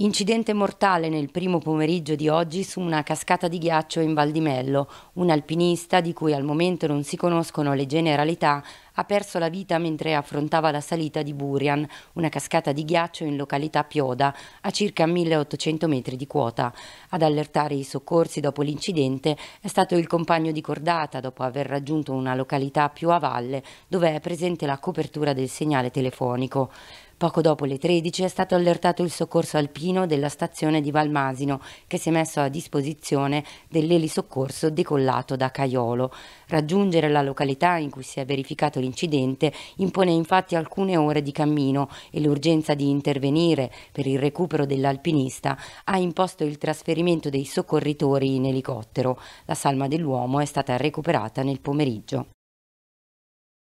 Incidente mortale nel primo pomeriggio di oggi su una cascata di ghiaccio in Valdimello. Un alpinista, di cui al momento non si conoscono le generalità, ha perso la vita mentre affrontava la salita di Burian, una cascata di ghiaccio in località Pioda, a circa 1800 metri di quota. Ad allertare i soccorsi dopo l'incidente è stato il compagno di cordata dopo aver raggiunto una località più a valle dove è presente la copertura del segnale telefonico. Poco dopo le 13 è stato allertato il soccorso alpino della stazione di Valmasino che si è messo a disposizione dell'elisoccorso decollato da Caiolo. Raggiungere la località in cui si è verificato l'incidente impone infatti alcune ore di cammino e l'urgenza di intervenire per il recupero dell'alpinista ha imposto il trasferimento dei soccorritori in elicottero. La salma dell'uomo è stata recuperata nel pomeriggio.